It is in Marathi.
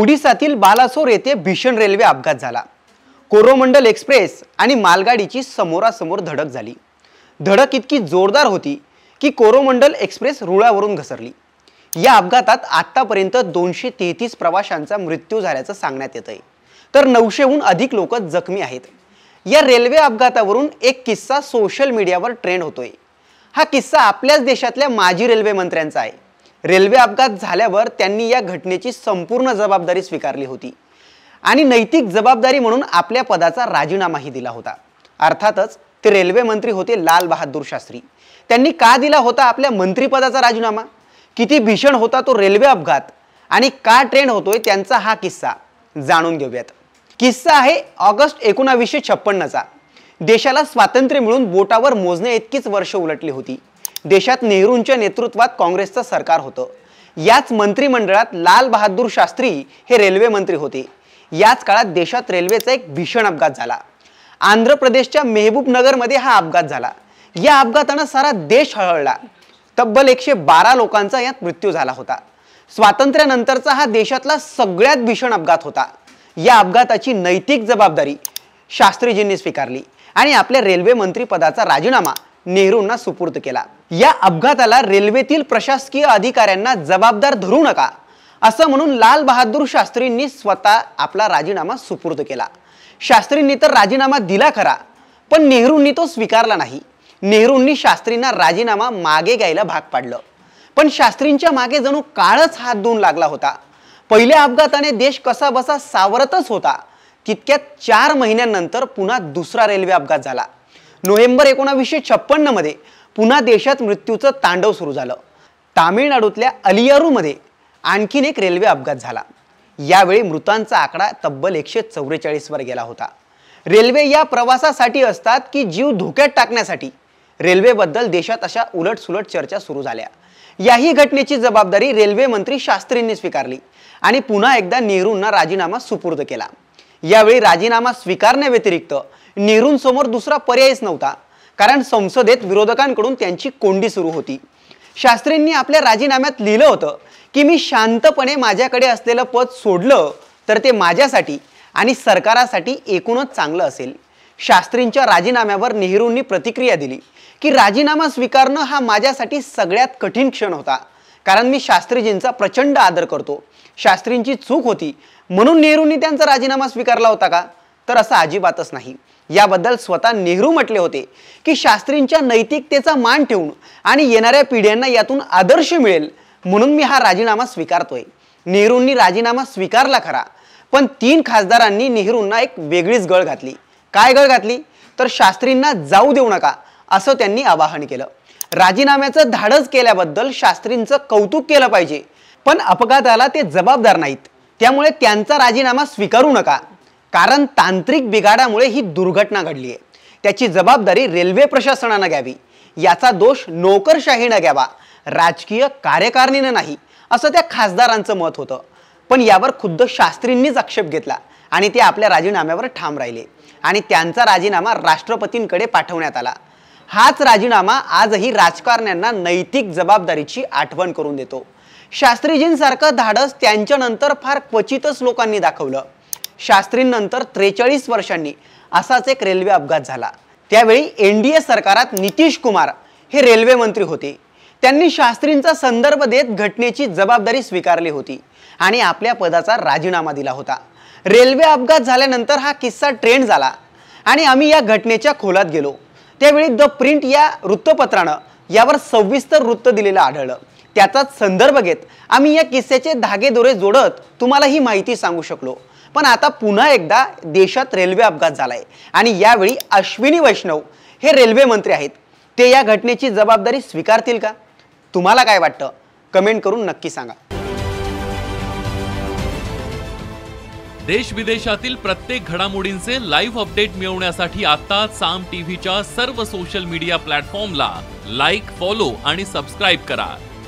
ओडिसातील बालासोर येथे भीषण रेल्वे अपघात झाला कोरोमंडल एक्सप्रेस आणि मालगाडीची समोरासमोर धडक झाली धडक इतकी जोरदार होती की कोरोमंडल एक्सप्रेस रुळावरून घसरली या अपघातात आत्तापर्यंत दोनशे तेहतीस प्रवाशांचा मृत्यू झाल्याचं सांगण्यात येत आहे तर नऊशेहून अधिक लोक जखमी आहेत या रेल्वे अपघातावरून एक किस्सा सोशल मीडियावर ट्रेंड होतोय हा किस्सा आपल्याच देशातल्या माजी रेल्वे मंत्र्यांचा आहे रेल्वे अपघात झाल्यावर त्यांनी या घटनेची संपूर्ण जबाबदारी स्वीकारली होती आणि नैतिक जबाबदारी म्हणून आपल्या पदाचा राजीनामाही दिला होता अर्थातच ते रेल्वे मंत्री होते लाल बहादूर शास्त्री त्यांनी का दिला होता आपल्या मंत्रीपदाचा राजीनामा किती भीषण होता तो रेल्वे अपघात आणि का ट्रेंड होतोय त्यांचा हा किस्सा जाणून घेऊयात किस्सा आहे ऑगस्ट एकोणावीसशे छप्पन्नचा देशाला स्वातंत्र्य मिळून बोटावर मोजणे इतकीच वर्ष उलटली होती देशात नेहरूंच्या नेतृत्वात काँग्रेसचं सरकार होतं याच मंत्रिमंडळात लाल बहादूर शास्त्री हे रेल्वे मंत्री होते याच काळात देशात रेल्वेचा एक भीषण अपघात झाला आंध्र प्रदेशच्या मेहबूबनगरमध्ये हा अपघात झाला या अपघातानं सारा देश हळहळला तब्बल एकशे बारा लोकांचा यात मृत्यू झाला होता स्वातंत्र्यानंतरचा हा देशातला सगळ्यात भीषण अपघात होता या अपघाताची नैतिक जबाबदारी शास्त्रीजींनी स्वीकारली आणि आपल्या रेल्वे मंत्रीपदाचा राजीनामा नेहरूंना सुपूर्द केला या अपघाताला रेल्वेतील प्रशासकीय अधिकाऱ्यांना जबाबदार धरू नका असं म्हणून लाल बहादूर शास्त्रींनी स्वतः आपला राजीनामा सुपूर्द केला शास्त्रींनी तर राजीनामा दिला खरा पण नेहरूंनी तो स्वीकारला नाही नेहरूंनी शास्त्रींना राजीनामा मागे घ्यायला भाग पाडलं पण शास्त्रींच्या मागे जणू काळच हात धुवून लागला होता पहिल्या अपघाताने देश कसा बसा सावरतच होता तितक्यात चार महिन्यांनंतर पुन्हा दुसरा रेल्वे अपघात झाला नोव्हेंबर एकोणावीसशे छप्पन्नमध्ये पुन्हा देशात मृत्यूचं तांडव सुरू झालं तामिळनाडूतल्या अलियारूमध्ये आणखीन एक रेल्वे अपघात झाला यावेळी मृतांचा आकडा तब्बल एकशे वर गेला होता रेल्वे या प्रवासासाठी असतात की जीव धोक्यात टाकण्यासाठी रेल्वेबद्दल देशात अशा उलटसुलट चर्चा सुरू झाल्या याही घटनेची जबाबदारी रेल्वे मंत्री शास्त्रींनी स्वीकारली आणि पुन्हा एकदा नेहरूंना राजीनामा सुपूर्द केला यावेळी राजीनामा स्वीकारण्याव्यतिरिक्त नेहरूंसमोर दुसरा पर्यायच नव्हता कारण संसदेत विरोधकांकडून त्यांची कोंडी सुरू होती शास्त्रींनी आपल्या राजीनाम्यात लिहिलं होतं की मी शांतपणे माझ्याकडे असलेलं पद सोडलं तर ते माझ्यासाठी आणि सरकारासाठी एकूणच चांगलं असेल शास्त्रींच्या राजीनाम्यावर नेहरूंनी प्रतिक्रिया दिली की राजीनामा स्वीकारणं हा माझ्यासाठी सगळ्यात कठीण क्षण होता कारण मी शास्त्रीजींचा प्रचंड आदर करतो शास्त्रींची चूक होती म्हणून नेहरूंनी त्यांचा राजीनामा स्वीकारला होता का तर असं अजिबातच नाही याबद्दल स्वतः नेहरू म्हटले होते की शास्त्रींच्या नैतिकतेचा मान ठेवून आणि येणाऱ्या पिढ्यांना यातून आदर्श मिळेल म्हणून मी हा राजीनामा स्वीकारतोय नेहरूंनी राजीनामा स्वीकारला खरा पण तीन खासदारांनी नेहरूंना एक वेगळीच गळ घातली काय गळ घातली तर शास्त्रींना जाऊ देऊ नका असं त्यांनी आवाहन केलं राजीनाम्याचं धाडस केल्याबद्दल शास्त्रींचं कौतुक केलं पाहिजे पण अपघाताला ते जबाबदार नाहीत त्यामुळे त्यांचा राजीनामा स्वीकारू नका कारण तांत्रिक बिघाडामुळे ही दुर्घटना घडली आहे त्याची जबाबदारी रेल्वे प्रशासनानं घ्यावी याचा दोष नोकरशाहीनं घ्यावा राजकीय कार्यकारिणीनं नाही असं त्या खासदारांचं मत होतं पण यावर खुद्द शास्त्रींनीच आक्षेप घेतला आणि ते आपल्या राजीनाम्यावर ठाम राहिले आणि त्यांचा राजीनामा राष्ट्रपतींकडे पाठवण्यात आला हाच राजीनामा आजही राजकारण्यांना नैतिक जबाबदारीची आठवण करून देतो शास्त्रीजींसारखं धाडस त्यांच्यानंतर फार क्वचितच लोकांनी दाखवलं शास्त्रींनंतर त्रेचाळीस वर्षांनी असाच एक रेल्वे अपघात झाला त्यावेळी एन डी सरकारात नितीश कुमार हे रेल्वे मंत्री होते त्यांनी शास्त्रींचा संदर्भ देत घटनेची जबाबदारी स्वीकारली होती आणि आपल्या पदाचा राजीनामा दिला होता रेल्वे अपघात झाल्यानंतर हा किस्सा ट्रेंड झाला आणि आम्ही या घटनेच्या खोलात गेलो त्यावेळी द प्रिंट या वृत्तपत्रानं यावर सविस्तर वृत्त दिलेलं आढळलं त्याचाच संदर्भ घेत आम्ही या किस्स्याचे दोरे जोडत तुम्हाला ही माहिती सांगू शकलो पण आता पुन्हा एकदा देशात रेल्वे अपघात झालाय आणि यावेळी अश्विनी वैष्णव हे रेल्वे मंत्री आहेत ते या घटनेची जबाबदारी स्वीकारतील का तुम्हाला काय वाटतं कमेंट करून नक्की सांगा देश विदेशातील प्रत्येक घडामोडींचे लाईव्ह अपडेट मिळवण्यासाठी आता साम टीव्हीच्या सर्व सोशल मीडिया प्लॅटफॉर्मला लाईक फॉलो आणि सबस्क्राईब करा